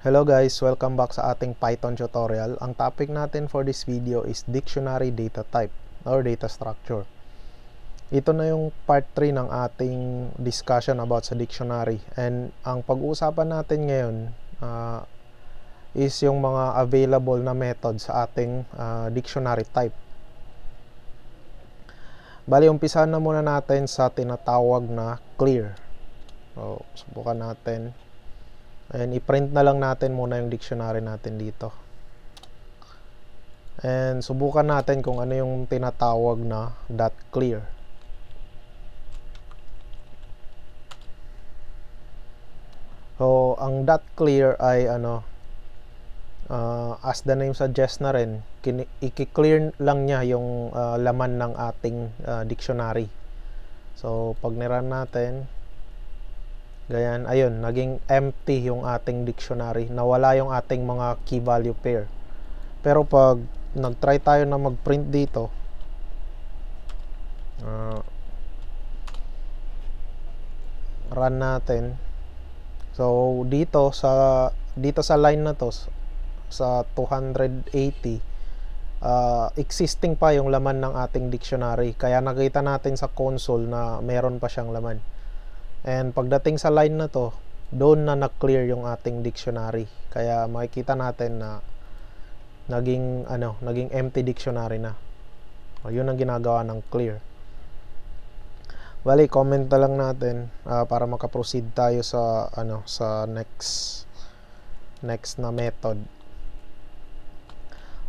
Hello guys! Welcome back sa ating Python tutorial. Ang topic natin for this video is Dictionary Data Type or Data Structure. Ito na yung part 3 ng ating discussion about sa dictionary. And ang pag-uusapan natin ngayon uh, is yung mga available na method sa ating uh, dictionary type. Bali, umpisa na muna natin sa tinatawag na clear. So, oh, subukan natin. And i-print na lang natin muna yung dictionary natin dito. And subukan natin kung ano yung tinatawag na dot .clear. So, ang dot .clear ay ano, uh, as the name suggests na rin, i-clear lang niya yung uh, laman ng ating uh, dictionary. So, pag niran natin, Ganyan, ayun, naging empty yung ating dictionary. Nawala yung ating mga key value pair. Pero pag nag-try tayo na mag-print dito, uh, run natin. So, dito sa dito sa line na to sa 280 uh, ah, existing pa yung laman ng ating dictionary kaya nakita natin sa console na meron pa siyang laman And pagdating sa line na to, doon na na-clear yung ating dictionary. Kaya makikita natin na naging ano, naging empty dictionary na. O, yun ang ginagawa ng clear. Bali, comment na lang natin uh, para makaproceed tayo sa ano sa next next na method.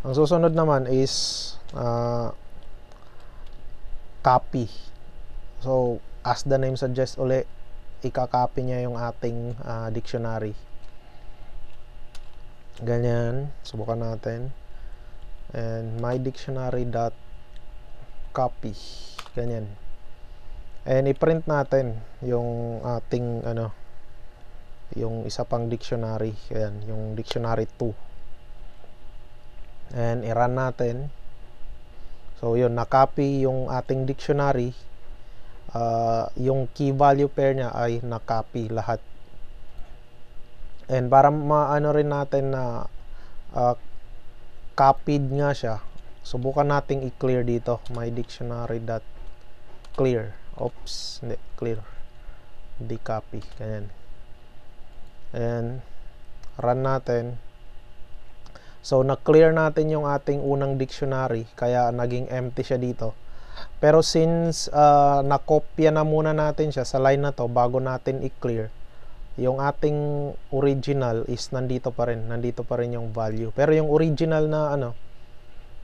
Ang susunod naman is uh, copy. So, as the name suggests ulit, ikakopy niya yung ating uh, dictionary ganyan subukan natin and my dictionary dot copy ganyan and i-print natin yung ating ano yung isa pang dictionary ayan yung dictionary 2 and i-run natin so yun na-copy yung ating dictionary uh, yung key value pair niya ay nakapi lahat and para maano rin natin na uh, copied nga siya subukan nating i-clear dito my dictionary dot clear oops hindi clear di copy ganyan and run natin so na clear natin yung ating unang dictionary kaya naging empty siya dito pero since uh, nakopya na muna natin siya sa line na to bago natin i-clear, yung ating original is nandito pa rin, nandito pa rin yung value. Pero yung original na ano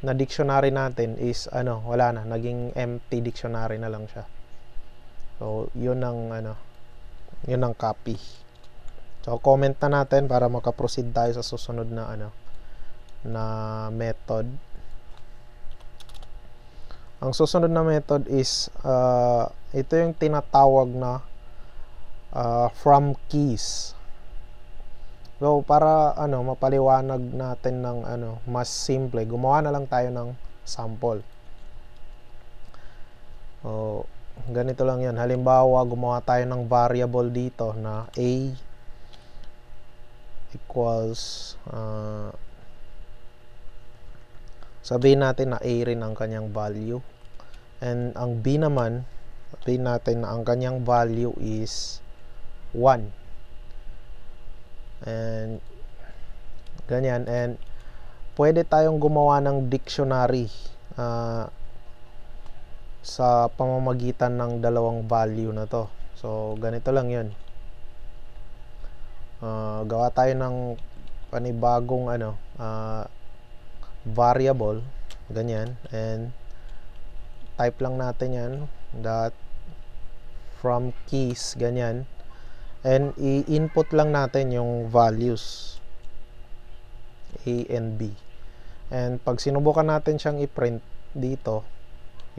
na dictionary natin is ano, wala na, naging empty dictionary na lang siya. So, yun ang ano, yun ang copy. So, comment na natin para makaproceed tayo sa susunod na ano na method. Ang susunod na method is uh, ito yung tinatawag na uh, from keys. So para ano mapaliwanag natin ng ano mas simple, gumawa na lang tayo ng sample. So ganito lang 'yan. Halimbawa, gumawa tayo ng variable dito na a equals uh, sabihin natin na A rin ang kanyang value and ang B naman sabihin natin na ang kanyang value is 1 and ganyan and pwede tayong gumawa ng dictionary uh, sa pamamagitan ng dalawang value na to so ganito lang yun uh, gawa tayo ng panibagong ano uh, variable ganyan and type lang natin yan dot from keys ganyan and i-input lang natin yung values A and B and pag sinubukan natin siyang i-print dito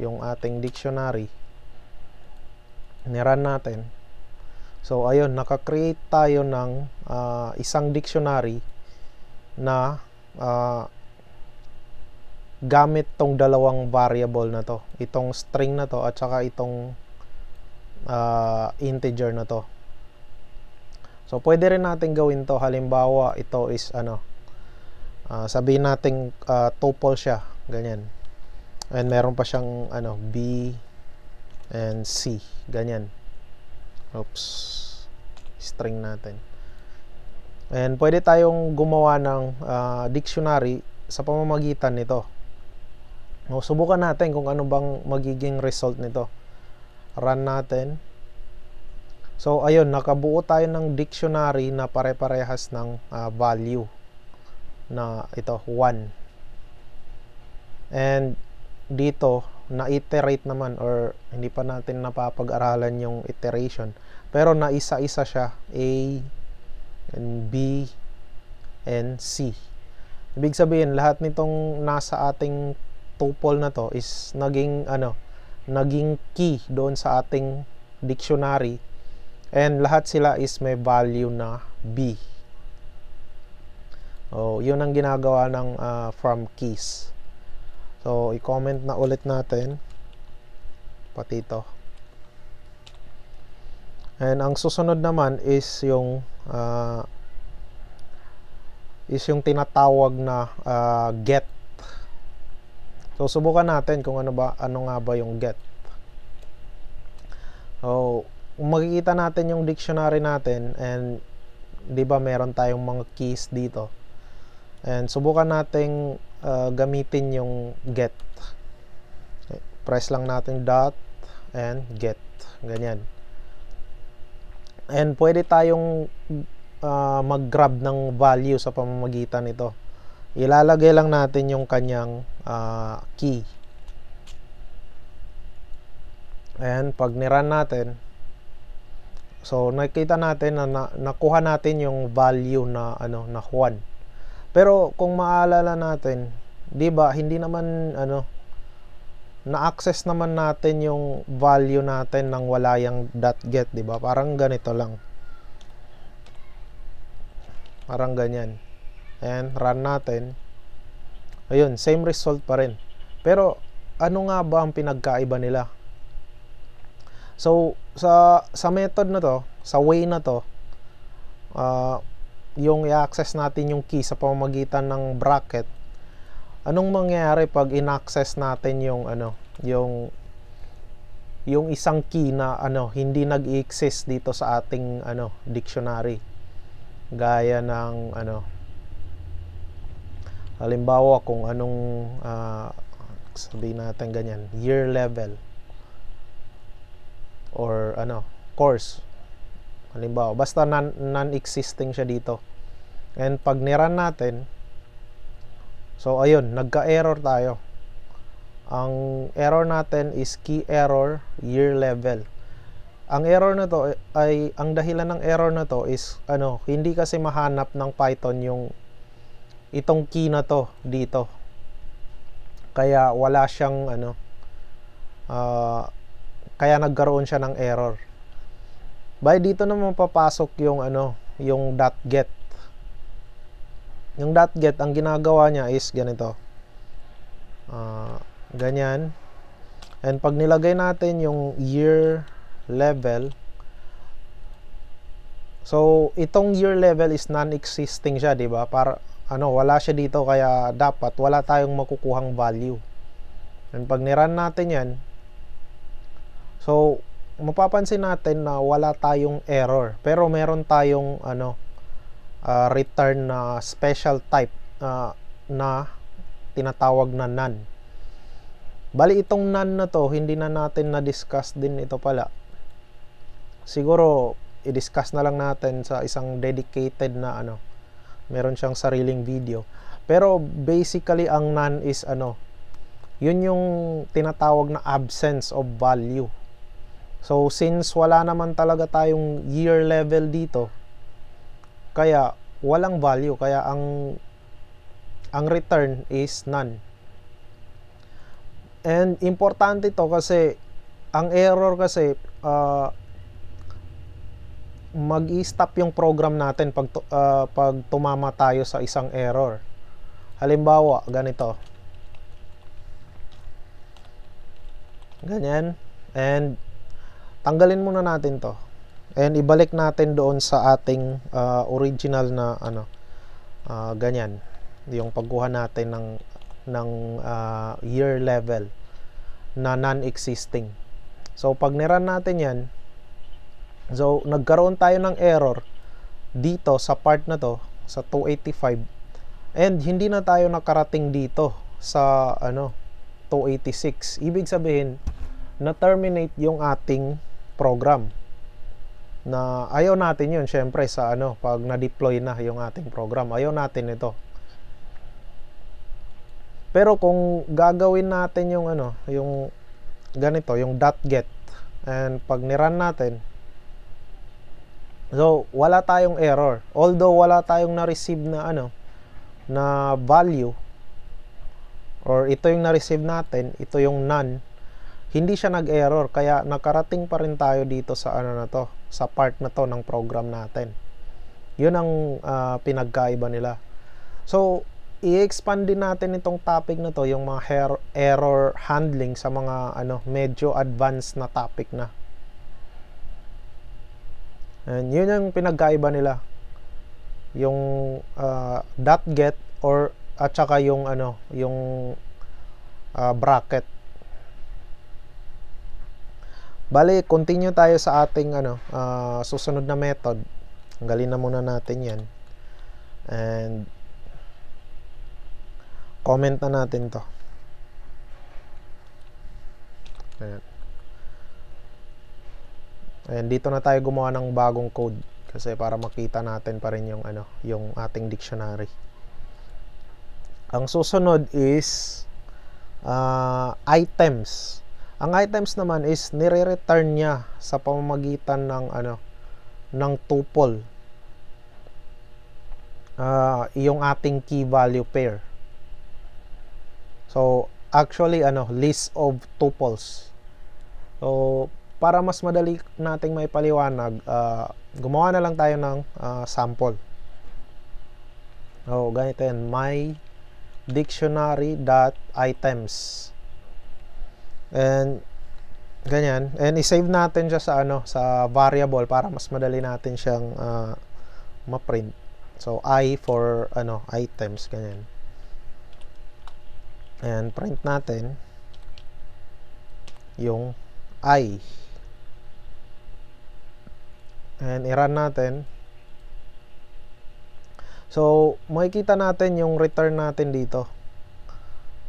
yung ating dictionary niran natin So ayun, naka-create tayo ng uh, isang dictionary na uh, gamit tong dalawang variable na to itong string na to at saka itong uh, integer na to so pwede rin natin gawin to halimbawa ito is ano uh, sabihin natin uh, tuple siya ganyan and meron pa siyang ano B and C ganyan oops string natin and pwede tayong gumawa ng uh, dictionary sa pamamagitan nito No, subukan natin kung ano bang magiging result nito. Run natin. So, ayun, nakabuo tayo ng dictionary na pare-parehas ng uh, value na ito, 1. And dito, na-iterate naman or hindi pa natin napapag-aralan yung iteration. Pero naisa-isa siya, A, and B, and C. Ibig sabihin, lahat nitong nasa ating tuple na to is naging ano, naging key doon sa ating dictionary and lahat sila is may value na B. Oh, yun ang ginagawa ng uh, from keys. So, i-comment na ulit natin pati ito. And ang susunod naman is yung uh, is yung tinatawag na uh, get So subukan natin kung ano ba ano nga ba yung get. So makikita natin yung dictionary natin and 'di ba meron tayong mga keys dito. And subukan nating uh, gamitin yung get. Okay. Press lang natin dot and get. Ganyan. And pwede tayong uh, mag-grab ng value sa pamamagitan nito. Ilalagay lang natin yung kanyang uh, key. And pag niran natin, so nakita natin na, na nakuha natin yung value na ano na Juan. Pero kung maalala natin, 'di ba, hindi naman ano na-access naman natin yung value natin ng wala yung .get, 'di ba? Parang ganito lang. Parang ganyan. And run natin. Ayun, same result pa rin. Pero ano nga ba ang pinagkaiba nila? So, sa sa method na to, sa way na to, uh, yung i-access natin yung key sa pamamagitan ng bracket. Anong mangyayari pag in-access natin yung ano, yung yung isang key na ano hindi nag-exist dito sa ating ano dictionary gaya ng ano halimbawa kung anong uh, sabihin natin ganyan year level or ano course halimbawa basta non, non-existing siya dito and pag niran natin so ayun nagka-error tayo ang error natin is key error year level ang error na to eh, ay ang dahilan ng error na to is ano hindi kasi mahanap ng Python yung itong key na to dito kaya wala siyang ano uh, kaya nagkaroon siya ng error by dito naman papasok yung ano yung dot get yung dot get ang ginagawa niya is ganito uh, ganyan and pag nilagay natin yung year level So, itong year level is non-existing siya, 'di ba? Para ano, wala siya dito kaya dapat wala tayong makukuhang value. And pag niran natin 'yan, so mapapansin natin na wala tayong error pero meron tayong ano uh, return na special type uh, na tinatawag na nan. Bali itong nan na to hindi na natin na-discuss din ito pala. Siguro i-discuss na lang natin sa isang dedicated na ano meron siyang sariling video. Pero basically ang none is ano, yun yung tinatawag na absence of value. So since wala naman talaga tayong year level dito, kaya walang value, kaya ang ang return is none. And importante to kasi ang error kasi uh, mag-stop yung program natin pag, uh, pag tumama tayo sa isang error. Halimbawa, ganito. Ganyan. And tanggalin muna natin to. And ibalik natin doon sa ating uh, original na ano uh, ganyan. Yung pagkuha natin ng ng uh, year level na non-existing. So pag niran natin 'yan, So, nagkaroon tayo ng error dito sa part na to, sa 285. And hindi na tayo nakarating dito sa ano 286. Ibig sabihin, na-terminate yung ating program. Na ayaw natin yun, syempre, sa ano, pag na-deploy na yung ating program. Ayaw natin ito. Pero kung gagawin natin yung ano, yung ganito, yung dot .get, and pag nirun natin, So, wala tayong error. Although wala tayong na-receive na ano na value or ito yung na-receive natin, ito yung none, hindi siya nag-error kaya nakarating pa rin tayo dito sa ano na to, sa part na to ng program natin. 'Yun ang uh, pinagkaiba nila. So, i-expand din natin itong topic na to, yung mga error handling sa mga ano, medyo advanced na topic na. And yun yung pinagkaiba nila. Yung uh, dot get or at saka yung ano, yung uh, bracket. Bali, continue tayo sa ating ano, uh, susunod na method. Galin na muna natin 'yan. And comment na natin 'to. Ayan. And dito na tayo gumawa ng bagong code kasi para makita natin pa rin yung ano, yung ating dictionary. Ang susunod is uh, items. Ang items naman is nire-return niya sa pamamagitan ng ano ng tuple. Uh, yung ating key value pair. So actually ano list of tuples. So para mas madali nating may paliwanag, uh, ah, gumawa na lang tayo ng uh, sample. Oh, ganito yan. My dictionary.items. And ganyan. And i-save natin siya sa ano, sa variable para mas madali natin siyang uh, ma-print. So i for ano, items ganyan. And print natin yung i and i-run natin so makikita natin yung return natin dito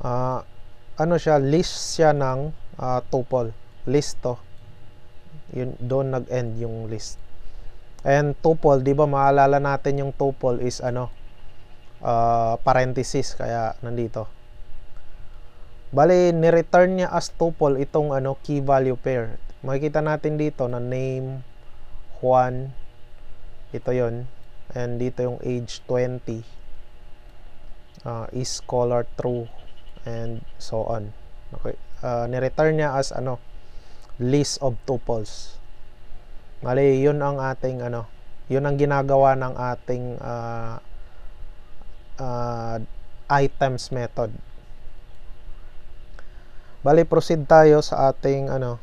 uh, ano siya list siya ng uh, tuple list to yun doon nag-end yung list and tuple di ba maalala natin yung tuple is ano uh, parenthesis kaya nandito bali ni-return niya as tuple itong ano key value pair makikita natin dito na name Juan ito yon and dito yung age 20 uh, ah, is color true and so on okay uh, ni-return niya as ano list of tuples mali yun ang ating ano yun ang ginagawa ng ating uh, uh, items method bali proceed tayo sa ating ano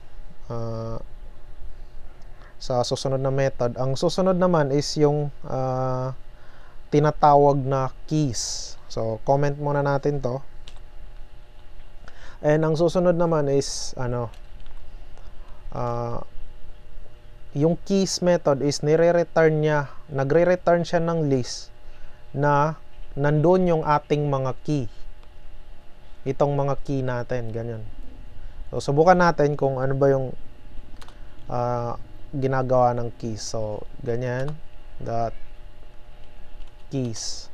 uh, sa susunod na method. Ang susunod naman is yung uh, tinatawag na keys. So, comment muna natin to. And ang susunod naman is ano uh, yung keys method is nire-return niya, nagre-return siya ng list na nandoon yung ating mga key. Itong mga key natin, ganyan. So, subukan natin kung ano ba yung uh, ginagawa ng keys. So, ganyan. Dot keys.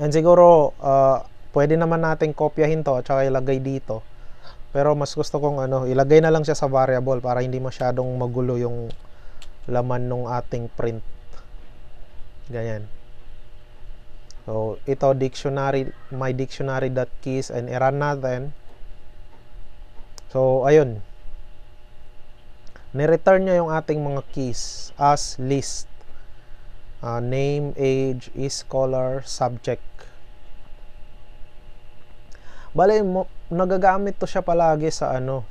And siguro, uh, pwede naman natin kopyahin to at saka ilagay dito. Pero mas gusto kong ano, ilagay na lang siya sa variable para hindi masyadong magulo yung laman ng ating print. Ganyan. So, ito dictionary, my dictionary.keys and i-run natin. So, ayun ni-return niya yung ating mga keys as list. Uh, name, age, is, scholar subject. Bale, nagagamit to siya palagi sa ano.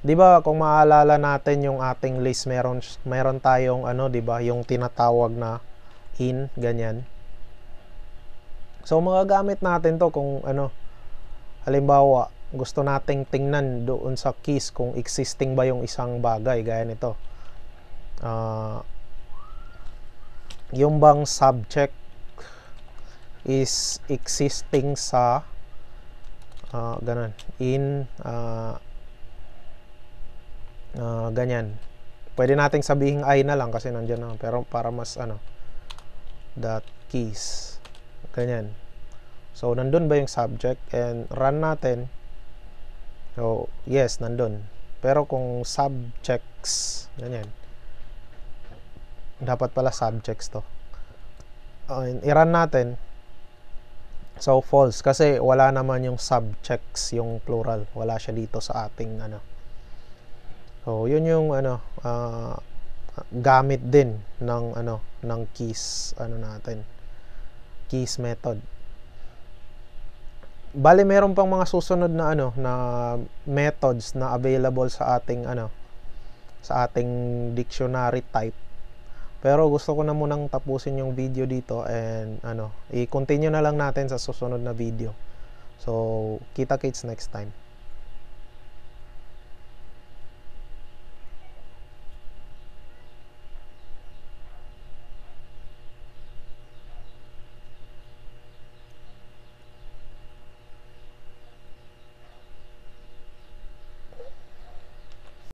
'Di ba kung maalala natin yung ating list, meron meron tayong ano, 'di ba, yung tinatawag na in ganyan. So magagamit natin to kung ano halimbawa gusto nating tingnan doon sa keys kung existing ba yung isang bagay gaya nito uh, yung bang subject is existing sa uh, ganun in uh, uh, ganyan pwede nating sabihin ay na lang kasi nandiyan na pero para mas ano dot keys ganyan so nandun ba yung subject and run natin So, yes, nandun. Pero kung subjects, ganyan. Dapat pala subjects to. Uh, i-run natin. So, false. Kasi wala naman yung subjects, yung plural. Wala siya dito sa ating, ano. So, yun yung, ano, uh, gamit din ng, ano, ng keys, ano natin. Keys method bale meron pang mga susunod na ano na methods na available sa ating ano sa ating dictionary type. Pero gusto ko na munang tapusin yung video dito and ano, i-continue na lang natin sa susunod na video. So, kita-kits next time.